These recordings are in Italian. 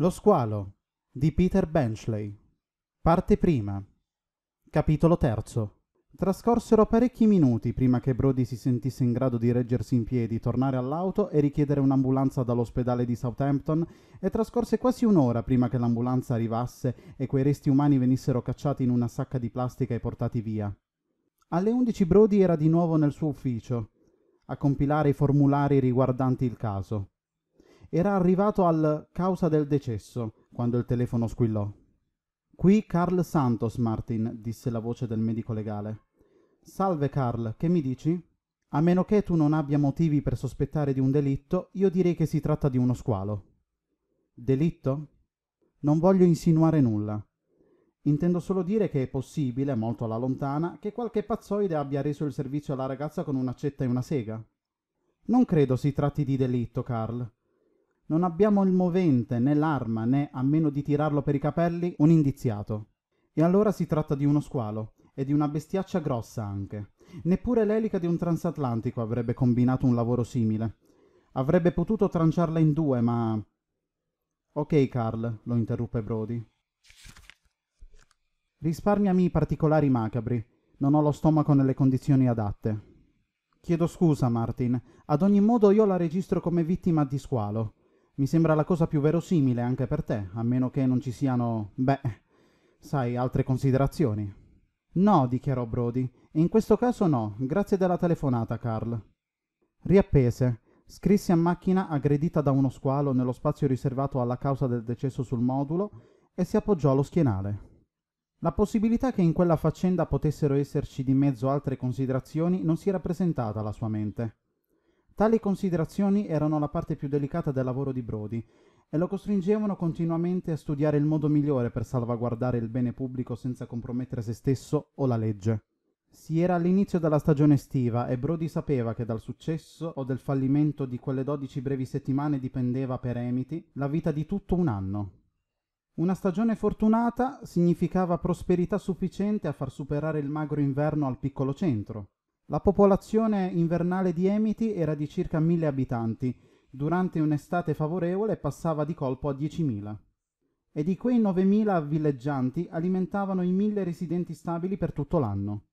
Lo squalo di Peter Benchley. Parte prima. Capitolo terzo. Trascorsero parecchi minuti prima che Brody si sentisse in grado di reggersi in piedi, tornare all'auto e richiedere un'ambulanza dall'ospedale di Southampton e trascorse quasi un'ora prima che l'ambulanza arrivasse e quei resti umani venissero cacciati in una sacca di plastica e portati via. Alle 11 Brody era di nuovo nel suo ufficio a compilare i formulari riguardanti il caso era arrivato al causa del decesso quando il telefono squillò. Qui Carl Santos, Martin, disse la voce del medico legale. Salve Carl, che mi dici? A meno che tu non abbia motivi per sospettare di un delitto, io direi che si tratta di uno squalo. Delitto? Non voglio insinuare nulla. Intendo solo dire che è possibile, molto alla lontana, che qualche pazzoide abbia reso il servizio alla ragazza con un'accetta e una sega. Non credo si tratti di delitto, Carl. Non abbiamo il movente né l'arma né, a meno di tirarlo per i capelli, un indiziato. E allora si tratta di uno squalo e di una bestiaccia grossa anche. Neppure l'elica di un transatlantico avrebbe combinato un lavoro simile. Avrebbe potuto tranciarla in due, ma... Ok, Carl, lo interruppe Brody. Risparmiami i particolari macabri. Non ho lo stomaco nelle condizioni adatte. Chiedo scusa, Martin. Ad ogni modo io la registro come vittima di squalo. Mi sembra la cosa più verosimile anche per te, a meno che non ci siano, beh, sai, altre considerazioni. No, dichiarò Brody. In questo caso no, grazie della telefonata, Carl. Riappese. Scrissi a macchina aggredita da uno squalo nello spazio riservato alla causa del decesso sul modulo e si appoggiò allo schienale. La possibilità che in quella faccenda potessero esserci di mezzo altre considerazioni non si era presentata alla sua mente. Tali considerazioni erano la parte più delicata del lavoro di Brody e lo costringevano continuamente a studiare il modo migliore per salvaguardare il bene pubblico senza compromettere se stesso o la legge. Si era all'inizio della stagione estiva e Brody sapeva che dal successo o del fallimento di quelle dodici brevi settimane dipendeva per Emity la vita di tutto un anno. Una stagione fortunata significava prosperità sufficiente a far superare il magro inverno al piccolo centro, la popolazione invernale di Emiti era di circa 1000 abitanti, durante un'estate favorevole passava di colpo a 10.000. E di quei 9.000 villeggianti alimentavano i 1.000 residenti stabili per tutto l'anno.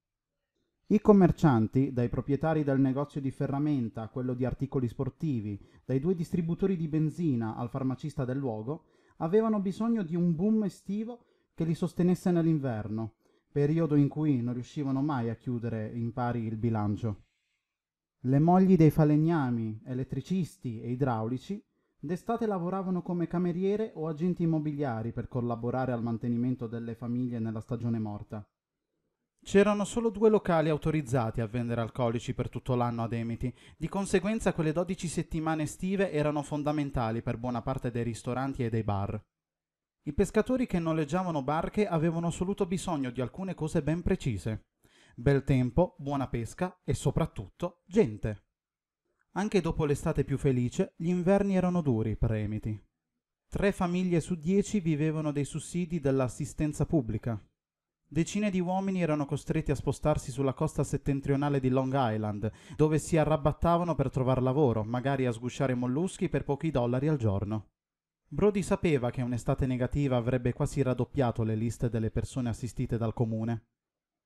I commercianti, dai proprietari del negozio di ferramenta a quello di articoli sportivi, dai due distributori di benzina al farmacista del luogo, avevano bisogno di un boom estivo che li sostenesse nell'inverno, periodo in cui non riuscivano mai a chiudere in pari il bilancio. Le mogli dei falegnami, elettricisti e idraulici d'estate lavoravano come cameriere o agenti immobiliari per collaborare al mantenimento delle famiglie nella stagione morta. C'erano solo due locali autorizzati a vendere alcolici per tutto l'anno ad Emiti, di conseguenza quelle 12 settimane estive erano fondamentali per buona parte dei ristoranti e dei bar. I pescatori che noleggiavano barche avevano assoluto bisogno di alcune cose ben precise. Bel tempo, buona pesca e soprattutto gente. Anche dopo l'estate più felice, gli inverni erano duri per Emiti. Tre famiglie su dieci vivevano dei sussidi dell'assistenza pubblica. Decine di uomini erano costretti a spostarsi sulla costa settentrionale di Long Island, dove si arrabattavano per trovare lavoro, magari a sgusciare molluschi per pochi dollari al giorno. Brody sapeva che un'estate negativa avrebbe quasi raddoppiato le liste delle persone assistite dal comune.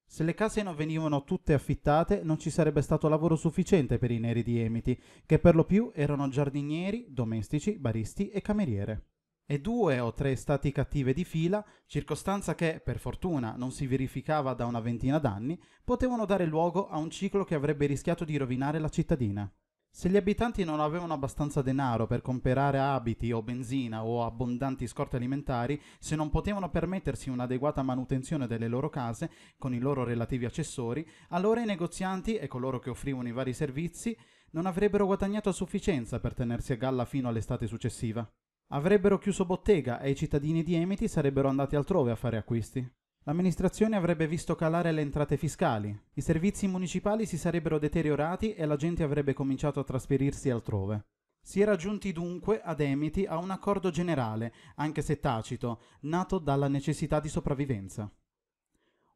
Se le case non venivano tutte affittate, non ci sarebbe stato lavoro sufficiente per i neri di Emiti, che per lo più erano giardinieri, domestici, baristi e cameriere. E due o tre estati cattive di fila, circostanza che, per fortuna, non si verificava da una ventina d'anni, potevano dare luogo a un ciclo che avrebbe rischiato di rovinare la cittadina. Se gli abitanti non avevano abbastanza denaro per comprare abiti o benzina o abbondanti scorte alimentari, se non potevano permettersi un'adeguata manutenzione delle loro case, con i loro relativi accessori, allora i negozianti e coloro che offrivano i vari servizi non avrebbero guadagnato a sufficienza per tenersi a galla fino all'estate successiva. Avrebbero chiuso bottega e i cittadini di Emiti sarebbero andati altrove a fare acquisti. L'amministrazione avrebbe visto calare le entrate fiscali, i servizi municipali si sarebbero deteriorati e la gente avrebbe cominciato a trasferirsi altrove. Si era giunti dunque ad Emiti a un accordo generale, anche se tacito, nato dalla necessità di sopravvivenza.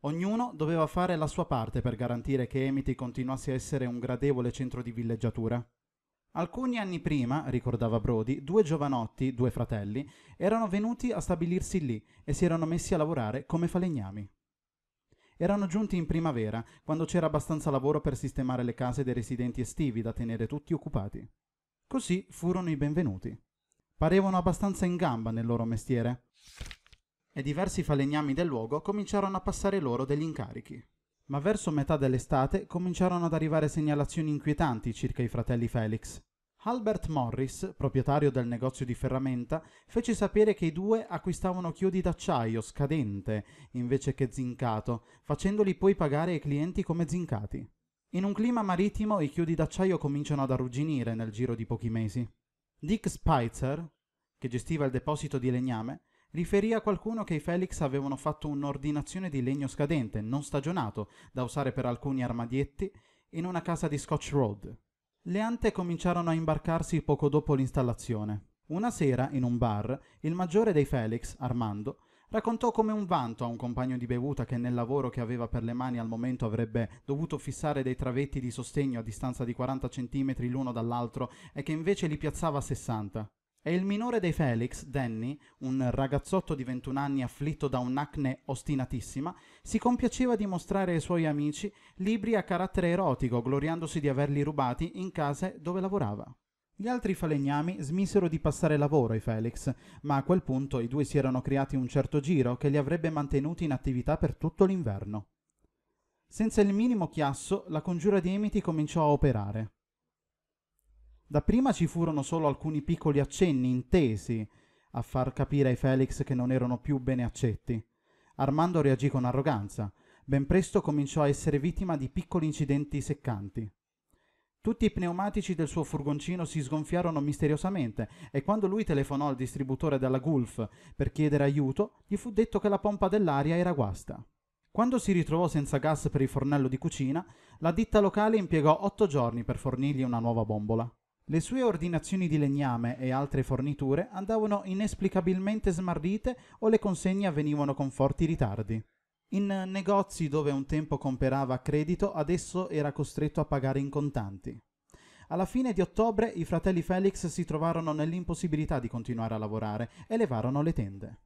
Ognuno doveva fare la sua parte per garantire che Emiti continuasse a essere un gradevole centro di villeggiatura. Alcuni anni prima, ricordava Brody, due giovanotti, due fratelli, erano venuti a stabilirsi lì e si erano messi a lavorare come falegnami. Erano giunti in primavera, quando c'era abbastanza lavoro per sistemare le case dei residenti estivi da tenere tutti occupati. Così furono i benvenuti. Parevano abbastanza in gamba nel loro mestiere e diversi falegnami del luogo cominciarono a passare loro degli incarichi. Ma verso metà dell'estate cominciarono ad arrivare segnalazioni inquietanti circa i fratelli Felix. Albert Morris, proprietario del negozio di ferramenta, fece sapere che i due acquistavano chiodi d'acciaio scadente invece che zincato, facendoli poi pagare ai clienti come zincati. In un clima marittimo i chiodi d'acciaio cominciano ad arrugginire nel giro di pochi mesi. Dick Spitzer, che gestiva il deposito di legname, Riferì a qualcuno che i Felix avevano fatto un'ordinazione di legno scadente, non stagionato, da usare per alcuni armadietti, in una casa di Scotch Road. Le ante cominciarono a imbarcarsi poco dopo l'installazione. Una sera, in un bar, il maggiore dei Felix, Armando, raccontò come un vanto a un compagno di bevuta che nel lavoro che aveva per le mani al momento avrebbe dovuto fissare dei travetti di sostegno a distanza di 40 cm l'uno dall'altro e che invece li piazzava a 60. È il minore dei Felix, Danny, un ragazzotto di 21 anni afflitto da un'acne ostinatissima, si compiaceva di mostrare ai suoi amici libri a carattere erotico, gloriandosi di averli rubati in case dove lavorava. Gli altri falegnami smisero di passare lavoro ai Felix, ma a quel punto i due si erano creati un certo giro che li avrebbe mantenuti in attività per tutto l'inverno. Senza il minimo chiasso, la congiura di Emity cominciò a operare. Dapprima ci furono solo alcuni piccoli accenni intesi a far capire ai Felix che non erano più bene accetti. Armando reagì con arroganza. Ben presto cominciò a essere vittima di piccoli incidenti seccanti. Tutti i pneumatici del suo furgoncino si sgonfiarono misteriosamente e quando lui telefonò al distributore della Gulf per chiedere aiuto, gli fu detto che la pompa dell'aria era guasta. Quando si ritrovò senza gas per il fornello di cucina, la ditta locale impiegò otto giorni per fornirgli una nuova bombola. Le sue ordinazioni di legname e altre forniture andavano inesplicabilmente smarrite o le consegne avvenivano con forti ritardi. In negozi dove un tempo comperava a credito, adesso era costretto a pagare in contanti. Alla fine di ottobre i fratelli Felix si trovarono nell'impossibilità di continuare a lavorare e levarono le tende.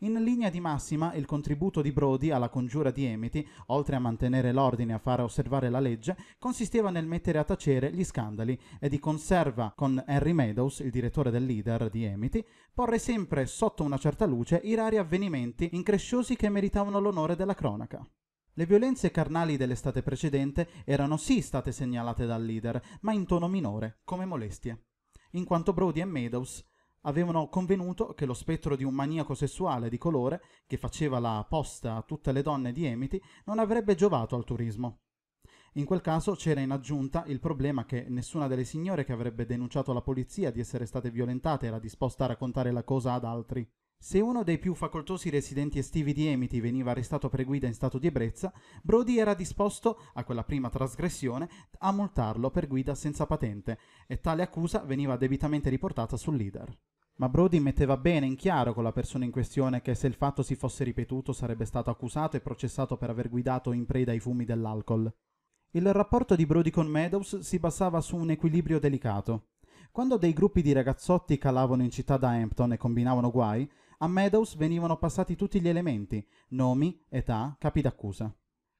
In linea di massima, il contributo di Brody alla congiura di Emity, oltre a mantenere l'ordine e a fare osservare la legge, consisteva nel mettere a tacere gli scandali e di conserva con Henry Meadows, il direttore del leader di Emity, porre sempre sotto una certa luce i rari avvenimenti incresciosi che meritavano l'onore della cronaca. Le violenze carnali dell'estate precedente erano sì state segnalate dal leader, ma in tono minore, come molestie, in quanto Brody e Meadows avevano convenuto che lo spettro di un maniaco sessuale di colore, che faceva la posta a tutte le donne di Emiti, non avrebbe giovato al turismo. In quel caso c'era in aggiunta il problema che nessuna delle signore che avrebbe denunciato alla polizia di essere state violentate era disposta a raccontare la cosa ad altri. Se uno dei più facoltosi residenti estivi di Emity veniva arrestato per guida in stato di ebbrezza, Brody era disposto, a quella prima trasgressione, a multarlo per guida senza patente, e tale accusa veniva debitamente riportata sul leader. Ma Brody metteva bene in chiaro con la persona in questione che se il fatto si fosse ripetuto sarebbe stato accusato e processato per aver guidato in preda ai fumi dell'alcol. Il rapporto di Brody con Meadows si basava su un equilibrio delicato. Quando dei gruppi di ragazzotti calavano in città da Hampton e combinavano guai, a Meadows venivano passati tutti gli elementi, nomi, età, capi d'accusa.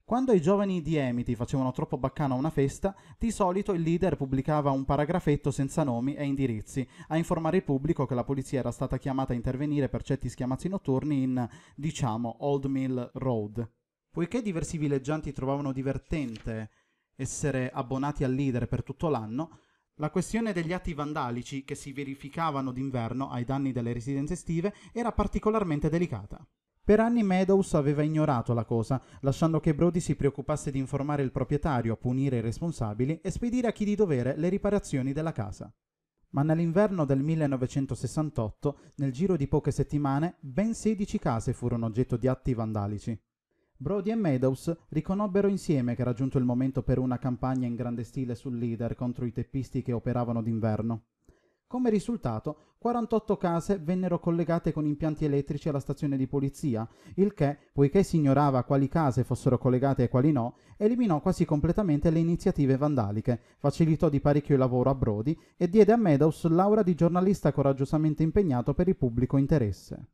Quando i giovani di Emity facevano troppo baccano a una festa, di solito il leader pubblicava un paragrafetto senza nomi e indirizzi a informare il pubblico che la polizia era stata chiamata a intervenire per certi schiamazzi notturni in, diciamo, Old Mill Road. Poiché diversi villeggianti trovavano divertente essere abbonati al leader per tutto l'anno, la questione degli atti vandalici che si verificavano d'inverno ai danni delle residenze estive era particolarmente delicata. Per anni Meadows aveva ignorato la cosa, lasciando che Brody si preoccupasse di informare il proprietario, punire i responsabili e spedire a chi di dovere le riparazioni della casa. Ma nell'inverno del 1968, nel giro di poche settimane, ben 16 case furono oggetto di atti vandalici. Brody e Meadows riconobbero insieme che era giunto il momento per una campagna in grande stile sul leader contro i teppisti che operavano d'inverno. Come risultato, 48 case vennero collegate con impianti elettrici alla stazione di polizia, il che, poiché si ignorava quali case fossero collegate e quali no, eliminò quasi completamente le iniziative vandaliche, facilitò di parecchio il lavoro a Brody e diede a Meadows l'aura di giornalista coraggiosamente impegnato per il pubblico interesse.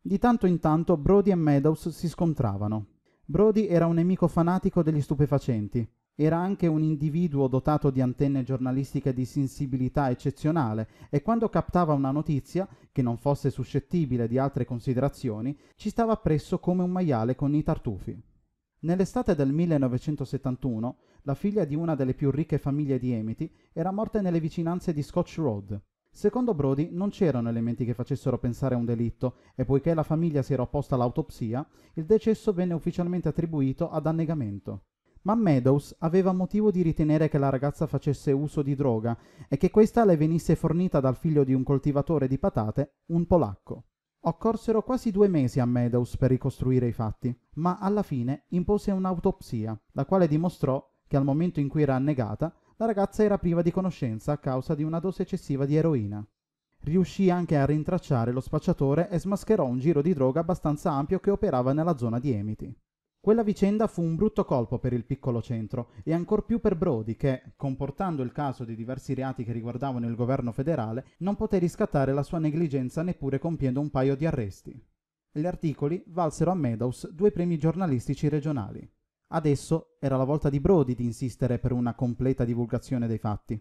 Di tanto in tanto Brody e Meadows si scontravano. Brody era un nemico fanatico degli stupefacenti. Era anche un individuo dotato di antenne giornalistiche di sensibilità eccezionale e quando captava una notizia, che non fosse suscettibile di altre considerazioni, ci stava appresso come un maiale con i tartufi. Nell'estate del 1971, la figlia di una delle più ricche famiglie di Emity era morta nelle vicinanze di Scotch Road. Secondo Brody non c'erano elementi che facessero pensare a un delitto e poiché la famiglia si era opposta all'autopsia, il decesso venne ufficialmente attribuito ad annegamento. Ma Meadows aveva motivo di ritenere che la ragazza facesse uso di droga e che questa le venisse fornita dal figlio di un coltivatore di patate, un polacco. Occorsero quasi due mesi a Meadows per ricostruire i fatti, ma alla fine impose un'autopsia, la quale dimostrò che al momento in cui era annegata la ragazza era priva di conoscenza a causa di una dose eccessiva di eroina. Riuscì anche a rintracciare lo spacciatore e smascherò un giro di droga abbastanza ampio che operava nella zona di Emiti. Quella vicenda fu un brutto colpo per il piccolo centro e ancor più per Brody che, comportando il caso di diversi reati che riguardavano il governo federale, non poté riscattare la sua negligenza neppure compiendo un paio di arresti. Gli articoli valsero a Meadows due premi giornalistici regionali. Adesso era la volta di Brody di insistere per una completa divulgazione dei fatti.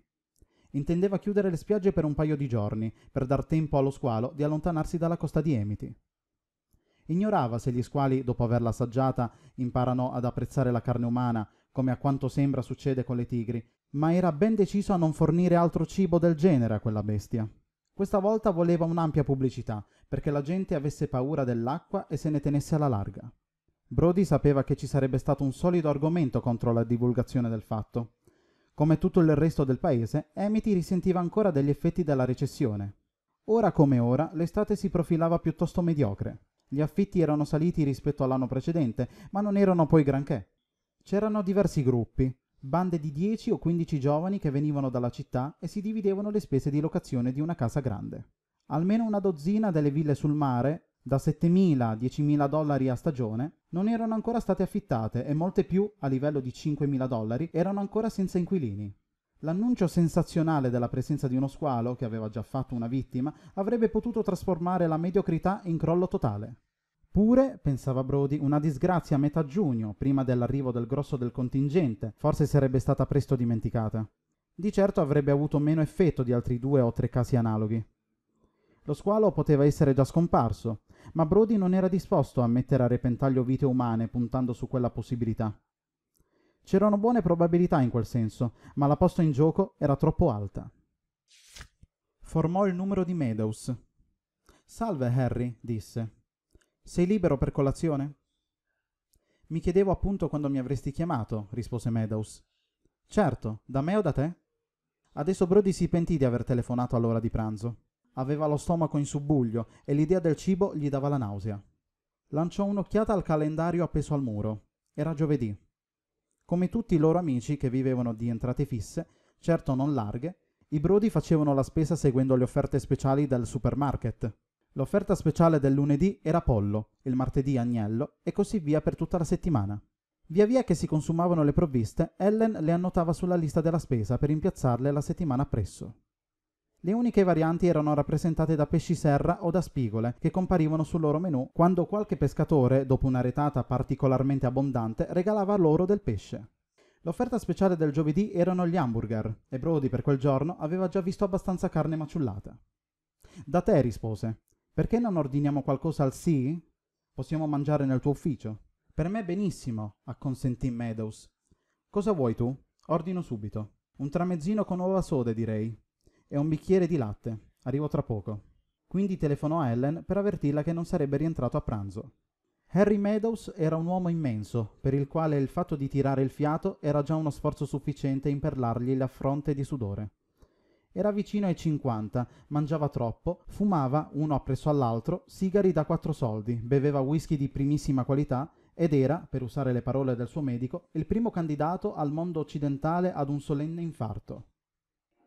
Intendeva chiudere le spiagge per un paio di giorni, per dar tempo allo squalo di allontanarsi dalla costa di Emiti. Ignorava se gli squali, dopo averla assaggiata, imparano ad apprezzare la carne umana, come a quanto sembra succede con le tigri, ma era ben deciso a non fornire altro cibo del genere a quella bestia. Questa volta voleva un'ampia pubblicità, perché la gente avesse paura dell'acqua e se ne tenesse alla larga. Brody sapeva che ci sarebbe stato un solido argomento contro la divulgazione del fatto. Come tutto il resto del paese, Amity risentiva ancora degli effetti della recessione. Ora come ora, l'estate si profilava piuttosto mediocre. Gli affitti erano saliti rispetto all'anno precedente, ma non erano poi granché. C'erano diversi gruppi, bande di 10 o 15 giovani che venivano dalla città e si dividevano le spese di locazione di una casa grande. Almeno una dozzina delle ville sul mare da 7.000 a 10.000 dollari a stagione, non erano ancora state affittate e molte più, a livello di 5.000 dollari, erano ancora senza inquilini. L'annuncio sensazionale della presenza di uno squalo, che aveva già fatto una vittima, avrebbe potuto trasformare la mediocrità in crollo totale. Pure, pensava Brody, una disgrazia a metà giugno, prima dell'arrivo del grosso del contingente, forse sarebbe stata presto dimenticata. Di certo avrebbe avuto meno effetto di altri due o tre casi analoghi. Lo squalo poteva essere già scomparso, ma Brody non era disposto a mettere a repentaglio vite umane puntando su quella possibilità. C'erano buone probabilità in quel senso, ma la posta in gioco era troppo alta. Formò il numero di Meadows. Salve Harry, disse. Sei libero per colazione? Mi chiedevo appunto quando mi avresti chiamato, rispose Meadows. Certo, da me o da te? Adesso Brody si pentì di aver telefonato all'ora di pranzo. Aveva lo stomaco in subbuglio e l'idea del cibo gli dava la nausea. Lanciò un'occhiata al calendario appeso al muro. Era giovedì. Come tutti i loro amici che vivevano di entrate fisse, certo non larghe, i Brodi facevano la spesa seguendo le offerte speciali del supermarket. L'offerta speciale del lunedì era pollo, il martedì agnello e così via per tutta la settimana. Via via che si consumavano le provviste, Ellen le annotava sulla lista della spesa per impiazzarle la settimana appresso. Le uniche varianti erano rappresentate da pesci serra o da spigole, che comparivano sul loro menù quando qualche pescatore, dopo una retata particolarmente abbondante, regalava loro del pesce. L'offerta speciale del giovedì erano gli hamburger, e Brody per quel giorno aveva già visto abbastanza carne maciullata. Da te rispose, perché non ordiniamo qualcosa al sì? Possiamo mangiare nel tuo ufficio. Per me benissimo, acconsentì Meadows. Cosa vuoi tu? Ordino subito. Un tramezzino con uova sode, direi e un bicchiere di latte. Arrivo tra poco. Quindi telefonò a Ellen per avvertirla che non sarebbe rientrato a pranzo. Harry Meadows era un uomo immenso, per il quale il fatto di tirare il fiato era già uno sforzo sufficiente a imperlargli la fronte di sudore. Era vicino ai 50, mangiava troppo, fumava uno appresso all'altro sigari da quattro soldi, beveva whisky di primissima qualità ed era, per usare le parole del suo medico, il primo candidato al mondo occidentale ad un solenne infarto.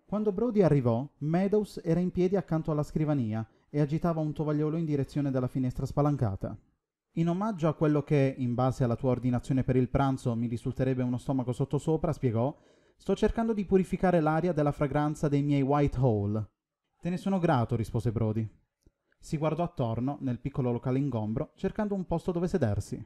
Quando Brody arrivò, Meadows era in piedi accanto alla scrivania e agitava un tovagliolo in direzione della finestra spalancata. In omaggio a quello che, in base alla tua ordinazione per il pranzo, mi risulterebbe uno stomaco sottosopra, spiegò, sto cercando di purificare l'aria della fragranza dei miei White Hole. Te ne sono grato, rispose Brody. Si guardò attorno, nel piccolo locale ingombro, cercando un posto dove sedersi.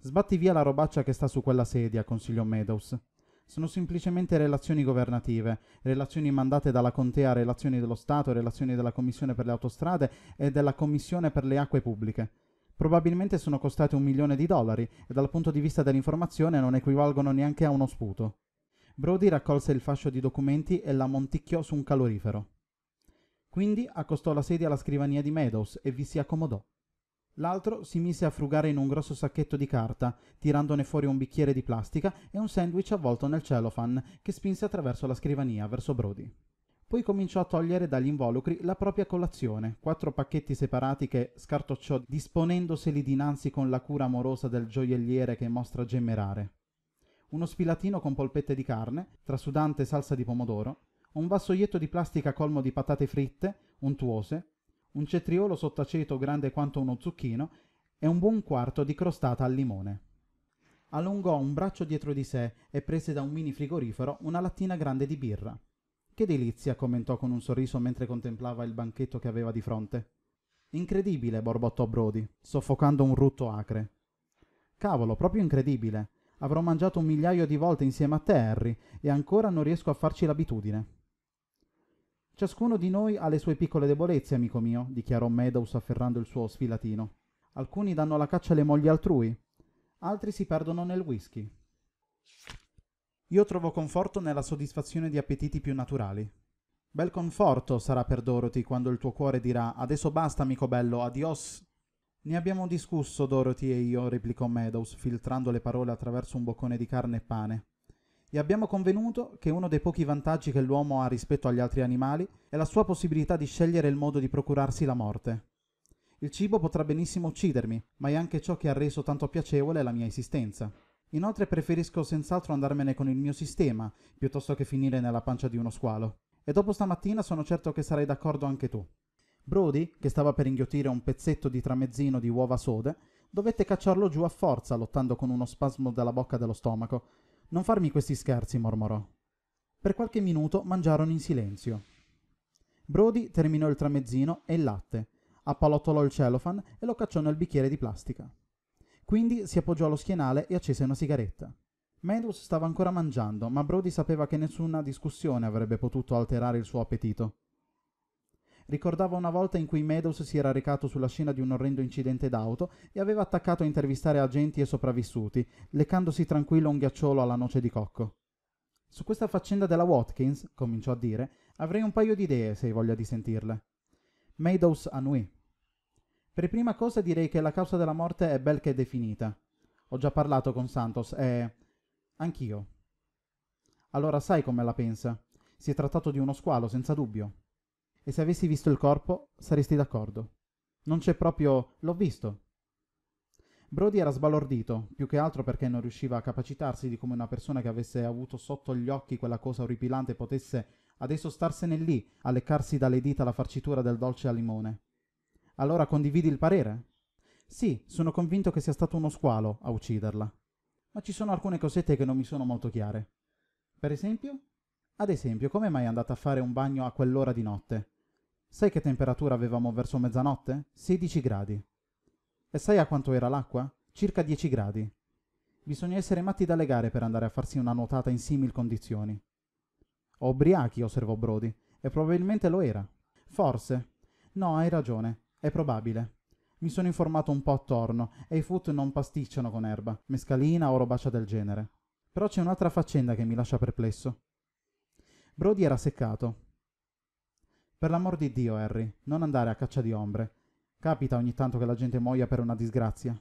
Sbatti via la robaccia che sta su quella sedia, consigliò Meadows sono semplicemente relazioni governative, relazioni mandate dalla contea, relazioni dello Stato, relazioni della Commissione per le autostrade e della Commissione per le acque pubbliche. Probabilmente sono costate un milione di dollari e dal punto di vista dell'informazione non equivalgono neanche a uno sputo. Brody raccolse il fascio di documenti e la monticchiò su un calorifero. Quindi accostò la sedia alla scrivania di Meadows e vi si accomodò. L'altro si mise a frugare in un grosso sacchetto di carta, tirandone fuori un bicchiere di plastica e un sandwich avvolto nel cellophane che spinse attraverso la scrivania verso Brody. Poi cominciò a togliere dagli involucri la propria colazione, quattro pacchetti separati che scartocciò disponendoseli dinanzi con la cura amorosa del gioielliere che mostra gemmerare. Uno spilatino con polpette di carne, trasudante salsa di pomodoro, un vassoietto di plastica colmo di patate fritte, untuose, un cetriolo sott'aceto grande quanto uno zucchino e un buon quarto di crostata al limone. Allungò un braccio dietro di sé e prese da un mini frigorifero una lattina grande di birra. Che delizia, commentò con un sorriso mentre contemplava il banchetto che aveva di fronte. Incredibile, borbottò Brody, soffocando un rutto acre. Cavolo, proprio incredibile. Avrò mangiato un migliaio di volte insieme a te, Harry, e ancora non riesco a farci l'abitudine. Ciascuno di noi ha le sue piccole debolezze, amico mio, dichiarò Meadows afferrando il suo sfilatino. Alcuni danno la caccia alle mogli altrui, altri si perdono nel whisky. Io trovo conforto nella soddisfazione di appetiti più naturali. Bel conforto sarà per Dorothy quando il tuo cuore dirà adesso basta, amico bello, adios. Ne abbiamo discusso Dorothy e io, replicò Meadows, filtrando le parole attraverso un boccone di carne e pane e abbiamo convenuto che uno dei pochi vantaggi che l'uomo ha rispetto agli altri animali è la sua possibilità di scegliere il modo di procurarsi la morte. Il cibo potrà benissimo uccidermi, ma è anche ciò che ha reso tanto piacevole la mia esistenza. Inoltre preferisco senz'altro andarmene con il mio sistema, piuttosto che finire nella pancia di uno squalo. E dopo stamattina sono certo che sarai d'accordo anche tu. Brody, che stava per inghiottire un pezzetto di tramezzino di uova sode, dovette cacciarlo giù a forza, lottando con uno spasmo della bocca dello stomaco, non farmi questi scherzi, mormorò. Per qualche minuto mangiarono in silenzio. Brody terminò il tramezzino e il latte, appalottolò il cellophane e lo cacciò nel bicchiere di plastica. Quindi si appoggiò allo schienale e accese una sigaretta. Mandus stava ancora mangiando, ma Brody sapeva che nessuna discussione avrebbe potuto alterare il suo appetito. Ricordava una volta in cui Meadows si era recato sulla scena di un orrendo incidente d'auto e aveva attaccato a intervistare agenti e sopravvissuti, leccandosi tranquillo un ghiacciolo alla noce di cocco. Su questa faccenda della Watkins, cominciò a dire, avrei un paio di idee se hai voglia di sentirle. Meadows annui. Per prima cosa direi che la causa della morte è bel che definita. Ho già parlato con Santos e... Anch'io. Allora sai come la pensa. Si è trattato di uno squalo, senza dubbio e se avessi visto il corpo saresti d'accordo. Non c'è proprio... l'ho visto. Brody era sbalordito, più che altro perché non riusciva a capacitarsi di come una persona che avesse avuto sotto gli occhi quella cosa orripilante potesse adesso starsene lì a leccarsi dalle dita la farcitura del dolce al limone. Allora condividi il parere? Sì, sono convinto che sia stato uno squalo a ucciderla. Ma ci sono alcune cosette che non mi sono molto chiare. Per esempio? Ad esempio, come mai è andata a fare un bagno a quell'ora di notte? Sai che temperatura avevamo verso mezzanotte? 16 gradi. E sai a quanto era l'acqua? Circa 10 gradi. Bisogna essere matti dalle gare per andare a farsi una nuotata in simil condizioni. O ubriachi, osservò Brody, e probabilmente lo era. Forse. No, hai ragione, è probabile. Mi sono informato un po' attorno e i foot non pasticciano con erba, mescalina o robaccia del genere. Però c'è un'altra faccenda che mi lascia perplesso. Brody era seccato, per l'amor di Dio, Harry, non andare a caccia di ombre. Capita ogni tanto che la gente muoia per una disgrazia.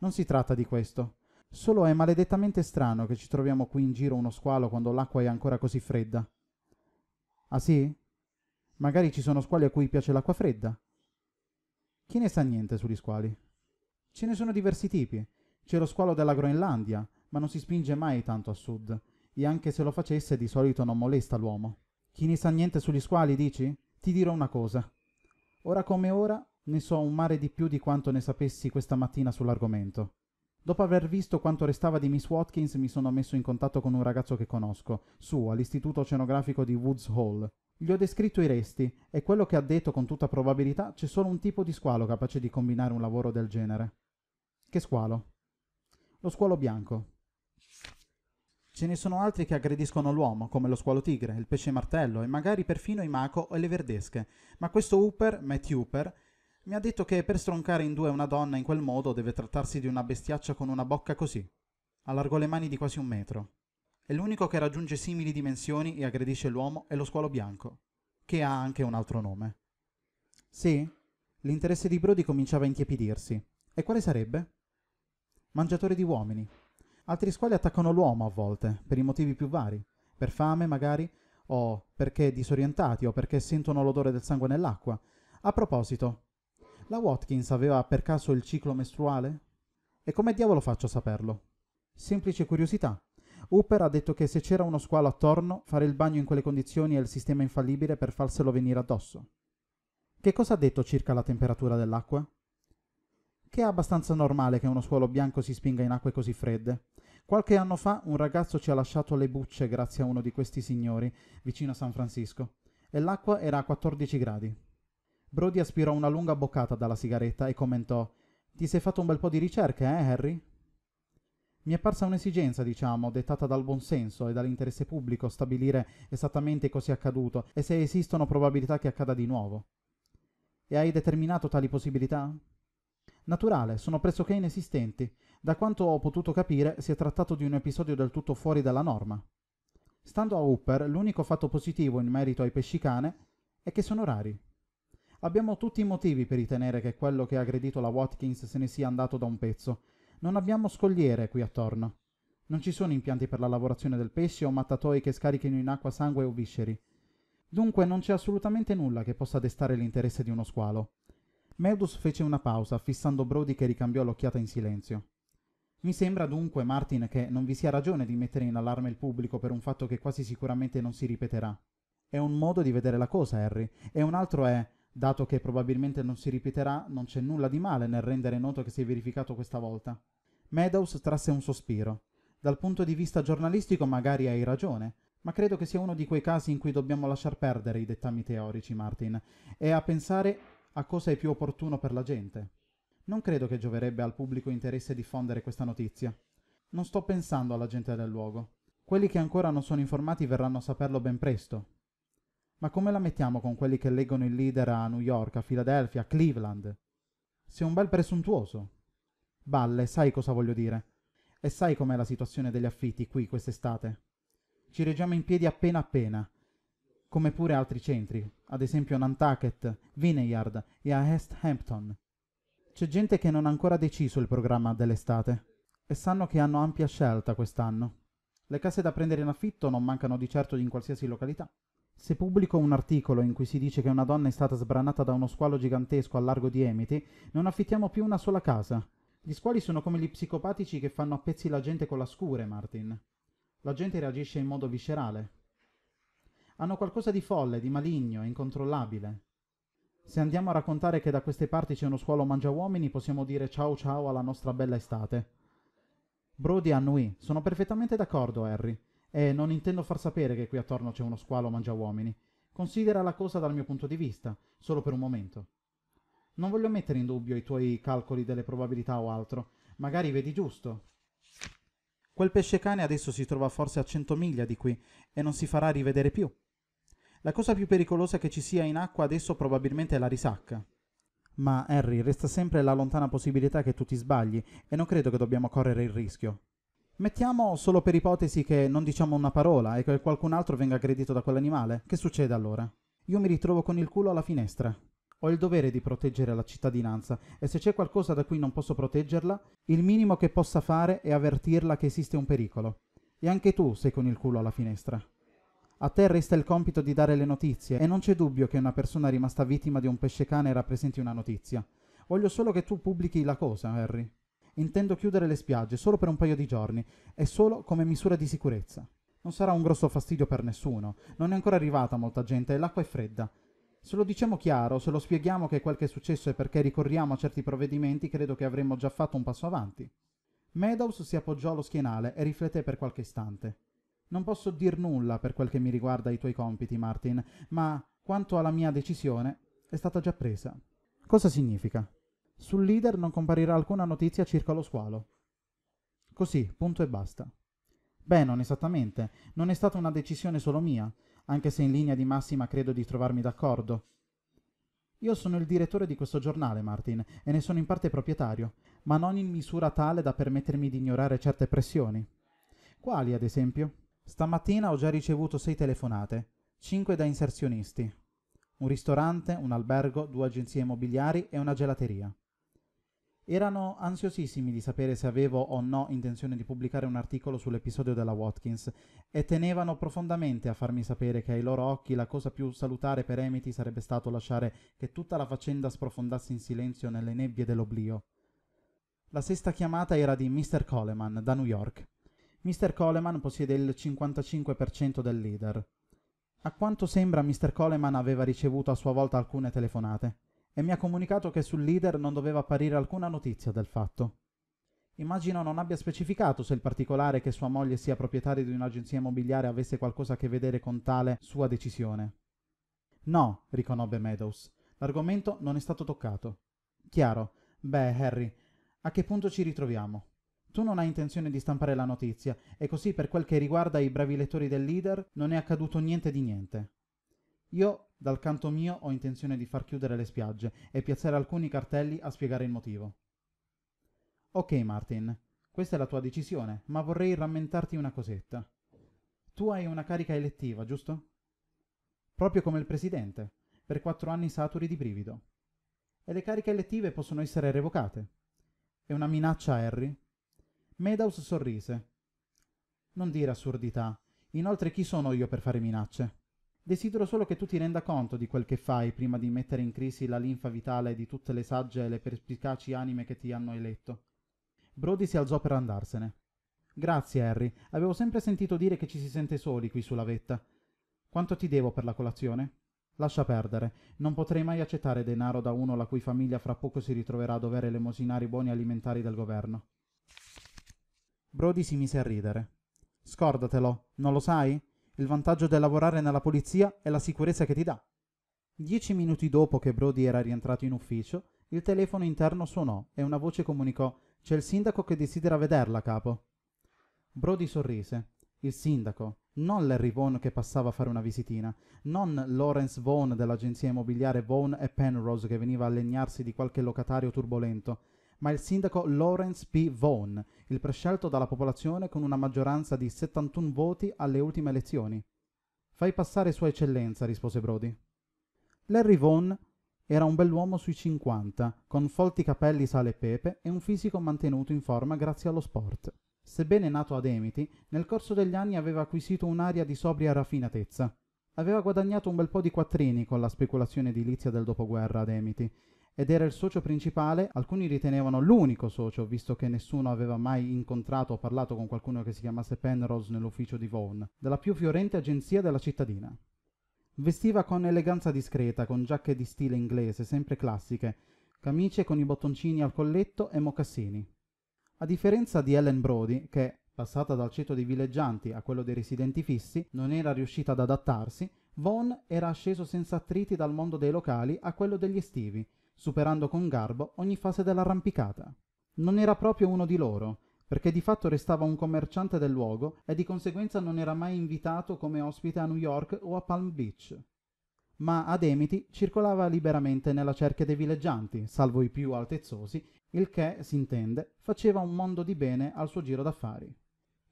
Non si tratta di questo. Solo è maledettamente strano che ci troviamo qui in giro uno squalo quando l'acqua è ancora così fredda. Ah sì? Magari ci sono squali a cui piace l'acqua fredda. Chi ne sa niente sugli squali? Ce ne sono diversi tipi. C'è lo squalo della Groenlandia, ma non si spinge mai tanto a sud, e anche se lo facesse di solito non molesta l'uomo. Chi ne sa niente sugli squali, dici? Ti dirò una cosa. Ora come ora ne so un mare di più di quanto ne sapessi questa mattina sull'argomento. Dopo aver visto quanto restava di Miss Watkins mi sono messo in contatto con un ragazzo che conosco, su, all'istituto oceanografico di Woods Hall. Gli ho descritto i resti e quello che ha detto con tutta probabilità c'è solo un tipo di squalo capace di combinare un lavoro del genere. Che squalo? Lo squalo bianco. Ce ne sono altri che aggrediscono l'uomo, come lo squalo tigre, il pesce martello e magari perfino i mako e le verdesche, ma questo Hooper, Matt Hooper, mi ha detto che per stroncare in due una donna in quel modo deve trattarsi di una bestiaccia con una bocca così. Allargò le mani di quasi un metro. E l'unico che raggiunge simili dimensioni e aggredisce l'uomo è lo squalo bianco, che ha anche un altro nome. Sì? L'interesse di Brody cominciava a intiepidirsi. E quale sarebbe? Mangiatore di uomini, Altri squali attaccano l'uomo a volte, per i motivi più vari, per fame magari, o perché disorientati, o perché sentono l'odore del sangue nell'acqua. A proposito, la Watkins aveva per caso il ciclo mestruale? E come diavolo faccio a saperlo? Semplice curiosità. Hooper ha detto che se c'era uno squalo attorno, fare il bagno in quelle condizioni è il sistema infallibile per farselo venire addosso. Che cosa ha detto circa la temperatura dell'acqua? Che è abbastanza normale che uno squalo bianco si spinga in acque così fredde, Qualche anno fa un ragazzo ci ha lasciato le bucce grazie a uno di questi signori, vicino a San Francisco, e l'acqua era a 14 gradi. Brody aspirò una lunga boccata dalla sigaretta e commentò Ti sei fatto un bel po' di ricerche, eh, Harry? Mi è parsa un'esigenza, diciamo, dettata dal buonsenso e dall'interesse pubblico stabilire esattamente cos'è accaduto e se esistono probabilità che accada di nuovo. E hai determinato tali possibilità? Naturale, sono pressoché inesistenti, da quanto ho potuto capire, si è trattato di un episodio del tutto fuori dalla norma. Stando a Hooper, l'unico fatto positivo in merito ai pesci cane è che sono rari. Abbiamo tutti i motivi per ritenere che quello che ha aggredito la Watkins se ne sia andato da un pezzo. Non abbiamo scogliere qui attorno. Non ci sono impianti per la lavorazione del pesce o mattatoi che scarichino in acqua sangue o visceri. Dunque non c'è assolutamente nulla che possa destare l'interesse di uno squalo. Meudus fece una pausa, fissando Brody che ricambiò l'occhiata in silenzio. Mi sembra dunque, Martin, che non vi sia ragione di mettere in allarme il pubblico per un fatto che quasi sicuramente non si ripeterà. È un modo di vedere la cosa, Harry, e un altro è, dato che probabilmente non si ripeterà, non c'è nulla di male nel rendere noto che si è verificato questa volta. Meadows trasse un sospiro. Dal punto di vista giornalistico magari hai ragione, ma credo che sia uno di quei casi in cui dobbiamo lasciar perdere i dettami teorici, Martin, e a pensare a cosa è più opportuno per la gente. Non credo che gioverebbe al pubblico interesse diffondere questa notizia. Non sto pensando alla gente del luogo. Quelli che ancora non sono informati verranno a saperlo ben presto. Ma come la mettiamo con quelli che leggono il leader a New York, a Filadelfia, a Cleveland? Sei un bel presuntuoso. Balle, sai cosa voglio dire. E sai com'è la situazione degli affitti qui quest'estate. Ci reggiamo in piedi appena appena, come pure altri centri, ad esempio Nantucket, Vineyard e a East Hampton. C'è gente che non ha ancora deciso il programma dell'estate e sanno che hanno ampia scelta quest'anno. Le case da prendere in affitto non mancano di certo in qualsiasi località. Se pubblico un articolo in cui si dice che una donna è stata sbranata da uno squalo gigantesco al largo di Emity, non affittiamo più una sola casa. Gli squali sono come gli psicopatici che fanno a pezzi la gente con la scure, Martin. La gente reagisce in modo viscerale. Hanno qualcosa di folle, di maligno, incontrollabile. Se andiamo a raccontare che da queste parti c'è uno squalo mangia uomini, possiamo dire ciao ciao alla nostra bella estate. Brody annui. Sono perfettamente d'accordo, Harry. E non intendo far sapere che qui attorno c'è uno squalo mangia uomini. Considera la cosa dal mio punto di vista, solo per un momento. Non voglio mettere in dubbio i tuoi calcoli delle probabilità o altro. Magari vedi giusto. Quel pesce cane adesso si trova forse a cento miglia di qui e non si farà rivedere più. La cosa più pericolosa che ci sia in acqua adesso probabilmente è la risacca. Ma Harry, resta sempre la lontana possibilità che tu ti sbagli e non credo che dobbiamo correre il rischio. Mettiamo solo per ipotesi che non diciamo una parola e che qualcun altro venga aggredito da quell'animale. Che succede allora? Io mi ritrovo con il culo alla finestra. Ho il dovere di proteggere la cittadinanza e se c'è qualcosa da cui non posso proteggerla, il minimo che possa fare è avvertirla che esiste un pericolo. E anche tu sei con il culo alla finestra. A te resta il compito di dare le notizie e non c'è dubbio che una persona rimasta vittima di un pesce cane rappresenti una notizia. Voglio solo che tu pubblichi la cosa, Harry. Intendo chiudere le spiagge solo per un paio di giorni e solo come misura di sicurezza. Non sarà un grosso fastidio per nessuno, non è ancora arrivata molta gente e l'acqua è fredda. Se lo diciamo chiaro, se lo spieghiamo che quel che è successo è perché ricorriamo a certi provvedimenti, credo che avremmo già fatto un passo avanti. Meadows si appoggiò allo schienale e rifletté per qualche istante. Non posso dir nulla per quel che mi riguarda ai tuoi compiti, Martin, ma quanto alla mia decisione è stata già presa. Cosa significa? Sul leader non comparirà alcuna notizia circa lo squalo. Così, punto e basta. Beh, non esattamente, non è stata una decisione solo mia, anche se in linea di massima credo di trovarmi d'accordo. Io sono il direttore di questo giornale, Martin, e ne sono in parte proprietario, ma non in misura tale da permettermi di ignorare certe pressioni. Quali, ad esempio? Stamattina ho già ricevuto sei telefonate, cinque da inserzionisti. Un ristorante, un albergo, due agenzie immobiliari e una gelateria. Erano ansiosissimi di sapere se avevo o no intenzione di pubblicare un articolo sull'episodio della Watkins e tenevano profondamente a farmi sapere che ai loro occhi la cosa più salutare per Emity sarebbe stato lasciare che tutta la faccenda sprofondasse in silenzio nelle nebbie dell'oblio. La sesta chiamata era di Mr. Coleman, da New York. Mr. Coleman possiede il 55% del leader. A quanto sembra Mr. Coleman aveva ricevuto a sua volta alcune telefonate e mi ha comunicato che sul leader non doveva apparire alcuna notizia del fatto. Immagino non abbia specificato se il particolare che sua moglie sia proprietaria di un'agenzia immobiliare avesse qualcosa a che vedere con tale sua decisione. No, riconobbe Meadows, l'argomento non è stato toccato. Chiaro. Beh, Harry, a che punto ci ritroviamo? Tu non hai intenzione di stampare la notizia e così per quel che riguarda i bravi lettori del leader non è accaduto niente di niente. Io, dal canto mio, ho intenzione di far chiudere le spiagge e piazzare alcuni cartelli a spiegare il motivo. Ok Martin, questa è la tua decisione, ma vorrei rammentarti una cosetta. Tu hai una carica elettiva, giusto? Proprio come il presidente, per quattro anni saturi di brivido. E le cariche elettive possono essere revocate. È una minaccia, Harry, Meadows sorrise. Non dire assurdità. Inoltre chi sono io per fare minacce? Desidero solo che tu ti renda conto di quel che fai prima di mettere in crisi la linfa vitale di tutte le sagge e le perspicaci anime che ti hanno eletto. Brody si alzò per andarsene. Grazie, Harry. Avevo sempre sentito dire che ci si sente soli qui sulla vetta. Quanto ti devo per la colazione? Lascia perdere. Non potrei mai accettare denaro da uno la cui famiglia fra poco si ritroverà a dover elemosinare i buoni alimentari del governo. Brody si mise a ridere. Scordatelo, non lo sai? Il vantaggio del lavorare nella polizia è la sicurezza che ti dà. Dieci minuti dopo che Brody era rientrato in ufficio, il telefono interno suonò e una voce comunicò C'è il sindaco che desidera vederla, capo. Brody sorrise. Il sindaco, non Larry Vaughan che passava a fare una visitina, non Lawrence Vaughan dell'agenzia immobiliare Vaughan e Penrose che veniva a legnarsi di qualche locatario turbolento, ma il sindaco Lawrence P. Vaughan, il prescelto dalla popolazione con una maggioranza di 71 voti alle ultime elezioni. Fai passare Sua Eccellenza, rispose Brody. Larry Vaughan era un bell'uomo sui 50, con folti capelli sale e pepe e un fisico mantenuto in forma grazie allo sport. Sebbene nato ad Emity, nel corso degli anni aveva acquisito un'aria di sobria raffinatezza. Aveva guadagnato un bel po' di quattrini con la speculazione edilizia del dopoguerra ad Emity ed era il socio principale, alcuni ritenevano l'unico socio, visto che nessuno aveva mai incontrato o parlato con qualcuno che si chiamasse Penrose nell'ufficio di Vaughan, della più fiorente agenzia della cittadina. Vestiva con eleganza discreta, con giacche di stile inglese, sempre classiche, camicie con i bottoncini al colletto e mocassini. A differenza di Ellen Brody, che, passata dal ceto dei villeggianti a quello dei residenti fissi, non era riuscita ad adattarsi, Vaughn era asceso senza attriti dal mondo dei locali a quello degli estivi, superando con garbo ogni fase dell'arrampicata. Non era proprio uno di loro, perché di fatto restava un commerciante del luogo e di conseguenza non era mai invitato come ospite a New York o a Palm Beach. Ma ad Emity circolava liberamente nella cerchia dei villeggianti, salvo i più altezzosi, il che, s'intende, faceva un mondo di bene al suo giro d'affari.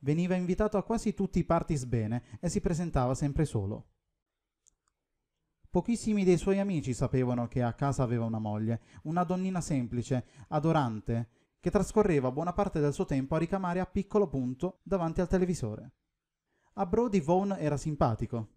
Veniva invitato a quasi tutti i parties bene e si presentava sempre solo. Pochissimi dei suoi amici sapevano che a casa aveva una moglie, una donnina semplice, adorante, che trascorreva buona parte del suo tempo a ricamare a piccolo punto davanti al televisore. A Brody Vaughn era simpatico.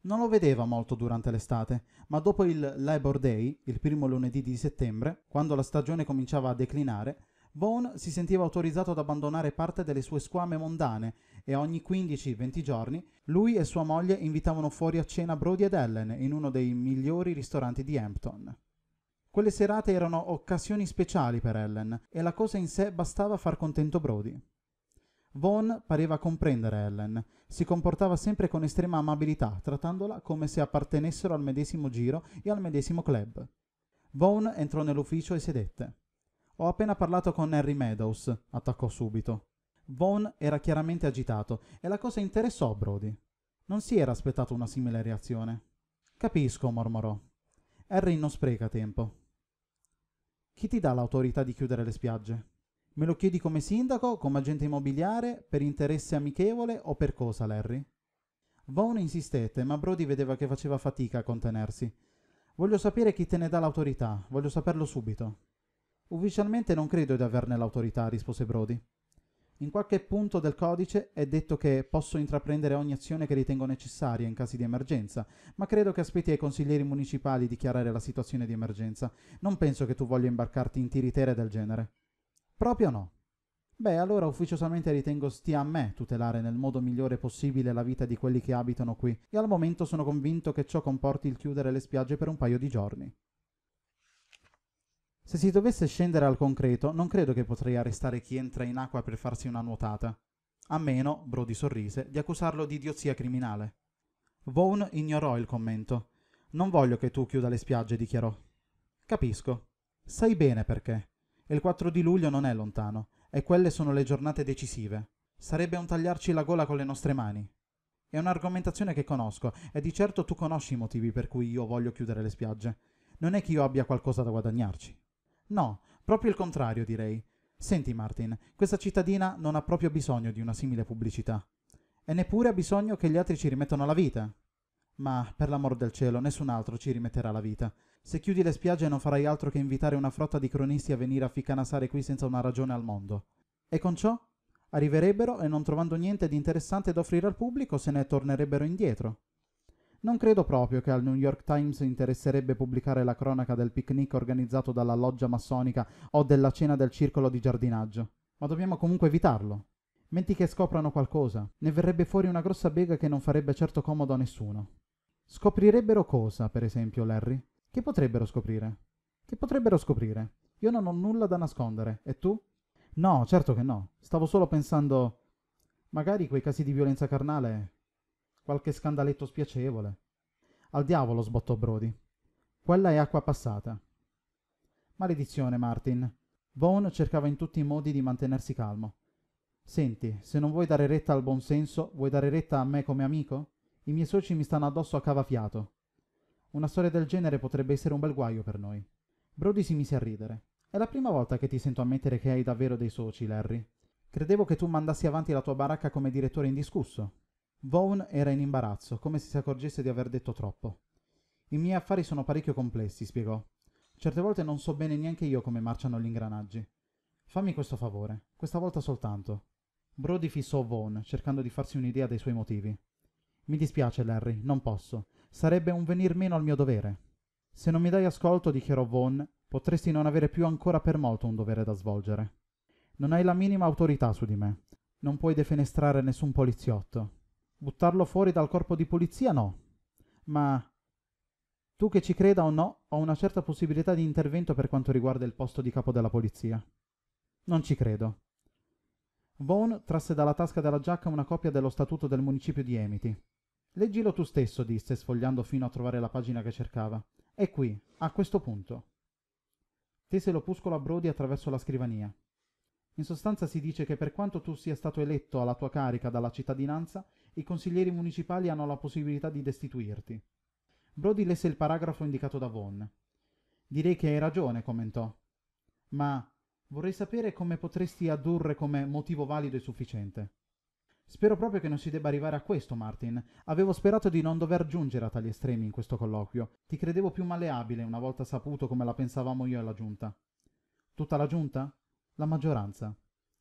Non lo vedeva molto durante l'estate, ma dopo il Labor Day, il primo lunedì di settembre, quando la stagione cominciava a declinare, Vaughn si sentiva autorizzato ad abbandonare parte delle sue squame mondane e ogni 15-20 giorni lui e sua moglie invitavano fuori a cena Brody ed Ellen in uno dei migliori ristoranti di Hampton. Quelle serate erano occasioni speciali per Ellen e la cosa in sé bastava far contento Brody. Vaughn pareva comprendere Ellen, si comportava sempre con estrema amabilità, trattandola come se appartenessero al medesimo giro e al medesimo club. Vaughn entrò nell'ufficio e sedette. Ho appena parlato con Harry Meadows, attaccò subito. Vaughn era chiaramente agitato e la cosa interessò Brody. Non si era aspettato una simile reazione. Capisco, mormorò. Harry non spreca tempo. Chi ti dà l'autorità di chiudere le spiagge? Me lo chiedi come sindaco, come agente immobiliare, per interesse amichevole o per cosa, Larry? Vaughn insistette, ma Brody vedeva che faceva fatica a contenersi. Voglio sapere chi te ne dà l'autorità, voglio saperlo subito. Ufficialmente non credo di averne l'autorità, rispose Brody. In qualche punto del codice è detto che posso intraprendere ogni azione che ritengo necessaria in caso di emergenza, ma credo che aspetti ai consiglieri municipali dichiarare la situazione di emergenza. Non penso che tu voglia imbarcarti in tiritere del genere. Proprio no. Beh, allora ufficiosamente ritengo stia a me tutelare nel modo migliore possibile la vita di quelli che abitano qui, e al momento sono convinto che ciò comporti il chiudere le spiagge per un paio di giorni. Se si dovesse scendere al concreto, non credo che potrei arrestare chi entra in acqua per farsi una nuotata. A meno, Brody sorrise, di accusarlo di idiozia criminale. Vaughn ignorò il commento. Non voglio che tu chiuda le spiagge, dichiarò. Capisco. Sai bene perché. Il 4 di luglio non è lontano, e quelle sono le giornate decisive. Sarebbe un tagliarci la gola con le nostre mani. È un'argomentazione che conosco, e di certo tu conosci i motivi per cui io voglio chiudere le spiagge. Non è che io abbia qualcosa da guadagnarci. No, proprio il contrario, direi. Senti, Martin, questa cittadina non ha proprio bisogno di una simile pubblicità. E neppure ha bisogno che gli altri ci rimettano la vita. Ma, per l'amor del cielo, nessun altro ci rimetterà la vita. Se chiudi le spiagge non farai altro che invitare una frotta di cronisti a venire a ficcanasare qui senza una ragione al mondo. E con ciò? Arriverebbero e non trovando niente di interessante da offrire al pubblico se ne tornerebbero indietro. Non credo proprio che al New York Times interesserebbe pubblicare la cronaca del picnic organizzato dalla loggia massonica o della cena del circolo di giardinaggio, ma dobbiamo comunque evitarlo. Menti che scoprano qualcosa, ne verrebbe fuori una grossa bega che non farebbe certo comodo a nessuno. Scoprirebbero cosa, per esempio, Larry? Che potrebbero scoprire? Che potrebbero scoprire? Io non ho nulla da nascondere, e tu? No, certo che no. Stavo solo pensando... Magari quei casi di violenza carnale qualche scandaletto spiacevole al diavolo sbottò brody quella è acqua passata maledizione martin vaughan cercava in tutti i modi di mantenersi calmo senti se non vuoi dare retta al buon senso vuoi dare retta a me come amico i miei soci mi stanno addosso a cavafiato una storia del genere potrebbe essere un bel guaio per noi brody si mise a ridere è la prima volta che ti sento ammettere che hai davvero dei soci larry credevo che tu mandassi avanti la tua baracca come direttore indiscusso Vaughn era in imbarazzo, come se si accorgesse di aver detto troppo. I miei affari sono parecchio complessi, spiegò. Certe volte non so bene neanche io come marciano gli ingranaggi. Fammi questo favore, questa volta soltanto. Brody fissò Vaughn, cercando di farsi un'idea dei suoi motivi. Mi dispiace, Larry, non posso. Sarebbe un venir meno al mio dovere. Se non mi dai ascolto, dichiarò Vaughn, potresti non avere più ancora per molto un dovere da svolgere. Non hai la minima autorità su di me. Non puoi defenestrare nessun poliziotto. Buttarlo fuori dal corpo di polizia no. Ma tu che ci creda o no, ho una certa possibilità di intervento per quanto riguarda il posto di capo della polizia. Non ci credo. Vaughn trasse dalla tasca della giacca una copia dello statuto del municipio di Emity. Leggilo tu stesso, disse, sfogliando fino a trovare la pagina che cercava. È qui, a questo punto. Tese l'opuscolo a Brody attraverso la scrivania. In sostanza si dice che per quanto tu sia stato eletto alla tua carica dalla cittadinanza, i consiglieri municipali hanno la possibilità di destituirti. Brody lesse il paragrafo indicato da Vaughan. Direi che hai ragione, commentò. Ma vorrei sapere come potresti addurre come motivo valido e sufficiente. Spero proprio che non si debba arrivare a questo, Martin. Avevo sperato di non dover giungere a tali estremi in questo colloquio. Ti credevo più maleabile una volta saputo come la pensavamo io e la giunta. Tutta la giunta? La maggioranza.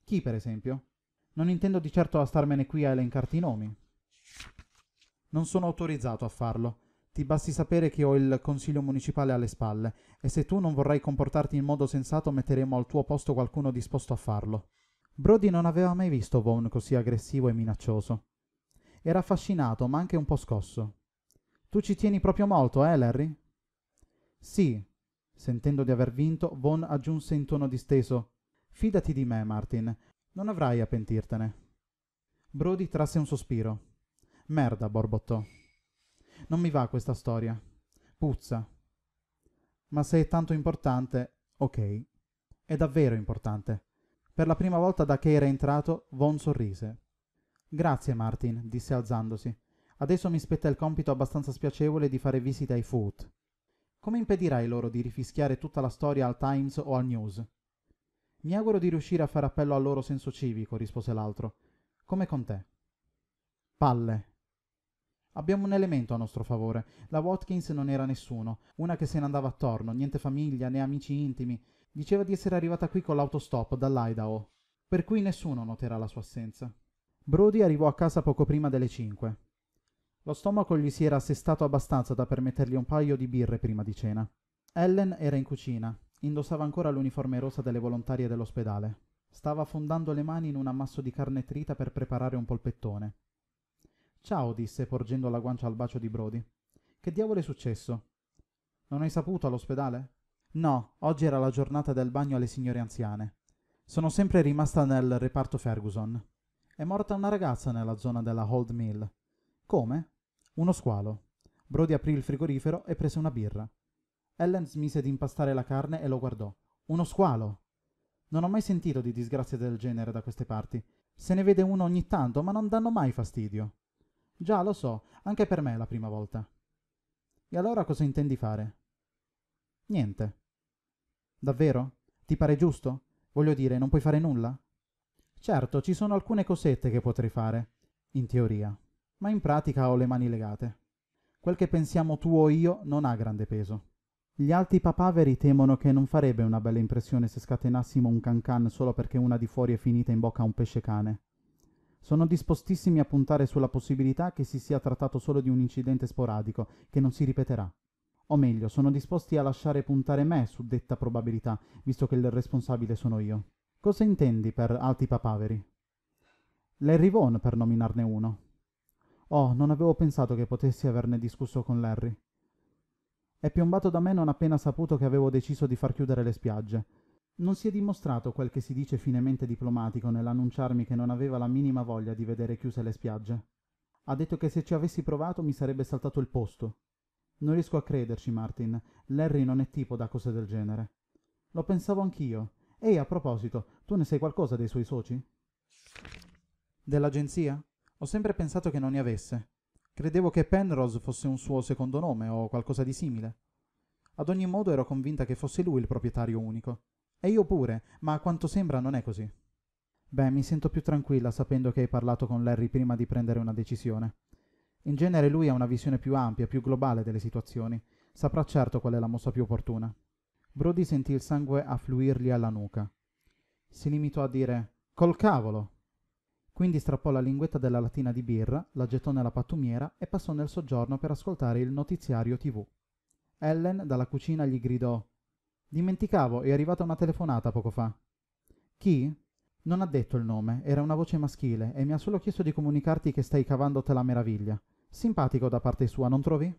Chi, per esempio? Non intendo di certo a starmene qui a elencarti i nomi non sono autorizzato a farlo. Ti basti sapere che ho il consiglio municipale alle spalle e se tu non vorrai comportarti in modo sensato metteremo al tuo posto qualcuno disposto a farlo. Brody non aveva mai visto Vaughn così aggressivo e minaccioso. Era affascinato, ma anche un po' scosso. Tu ci tieni proprio molto, eh, Larry? Sì. Sentendo di aver vinto, Vaughn aggiunse in tono disteso: Fidati di me, Martin. Non avrai a pentirtene. Brody trasse un sospiro. Merda, borbottò. Non mi va questa storia. Puzza. Ma se è tanto importante, ok. È davvero importante. Per la prima volta da che era entrato, Von sorrise. Grazie, Martin, disse alzandosi. Adesso mi spetta il compito abbastanza spiacevole di fare visita ai Foot. Come impedirai loro di rifischiare tutta la storia al Times o al News? Mi auguro di riuscire a fare appello al loro senso civico, rispose l'altro. Come con te. Palle, Abbiamo un elemento a nostro favore. La Watkins non era nessuno, una che se ne andava attorno, niente famiglia né amici intimi. Diceva di essere arrivata qui con l'autostop dall'Idaho, per cui nessuno noterà la sua assenza. Brody arrivò a casa poco prima delle 5. Lo stomaco gli si era assestato abbastanza da permettergli un paio di birre prima di cena. Ellen era in cucina, indossava ancora l'uniforme rosa delle volontarie dell'ospedale. Stava affondando le mani in un ammasso di carne trita per preparare un polpettone. Ciao, disse, porgendo la guancia al bacio di Brody. Che diavolo è successo? Non hai saputo all'ospedale? No, oggi era la giornata del bagno alle signore anziane. Sono sempre rimasta nel reparto Ferguson. È morta una ragazza nella zona della Hold Mill. Come? Uno squalo. Brody aprì il frigorifero e prese una birra. Ellen smise di impastare la carne e lo guardò. Uno squalo! Non ho mai sentito di disgrazie del genere da queste parti. Se ne vede uno ogni tanto, ma non danno mai fastidio. Già, lo so, anche per me è la prima volta. E allora cosa intendi fare? Niente. Davvero? Ti pare giusto? Voglio dire, non puoi fare nulla? Certo, ci sono alcune cosette che potrei fare, in teoria, ma in pratica ho le mani legate. Quel che pensiamo tu o io non ha grande peso. Gli alti papaveri temono che non farebbe una bella impressione se scatenassimo un cancan solo perché una di fuori è finita in bocca a un pesce cane. Sono dispostissimi a puntare sulla possibilità che si sia trattato solo di un incidente sporadico, che non si ripeterà. O meglio, sono disposti a lasciare puntare me su detta probabilità, visto che il responsabile sono io. Cosa intendi per alti papaveri? Larry Vaughan, per nominarne uno. Oh, non avevo pensato che potessi averne discusso con Larry. È piombato da me non appena saputo che avevo deciso di far chiudere le spiagge non si è dimostrato quel che si dice finemente diplomatico nell'annunciarmi che non aveva la minima voglia di vedere chiuse le spiagge ha detto che se ci avessi provato mi sarebbe saltato il posto non riesco a crederci martin larry non è tipo da cose del genere lo pensavo anch'io ehi a proposito tu ne sai qualcosa dei suoi soci dell'agenzia ho sempre pensato che non ne avesse credevo che penrose fosse un suo secondo nome o qualcosa di simile ad ogni modo ero convinta che fosse lui il proprietario unico e io pure, ma a quanto sembra non è così. Beh, mi sento più tranquilla sapendo che hai parlato con Larry prima di prendere una decisione. In genere lui ha una visione più ampia, più globale delle situazioni. Saprà certo qual è la mossa più opportuna. Brody sentì il sangue affluirgli alla nuca. Si limitò a dire Col cavolo! Quindi strappò la linguetta della latina di birra, la gettò nella pattumiera e passò nel soggiorno per ascoltare il notiziario tv. Ellen dalla cucina gli gridò Dimenticavo, è arrivata una telefonata poco fa. Chi? Non ha detto il nome, era una voce maschile e mi ha solo chiesto di comunicarti che stai cavandotela la meraviglia. Simpatico da parte sua, non trovi?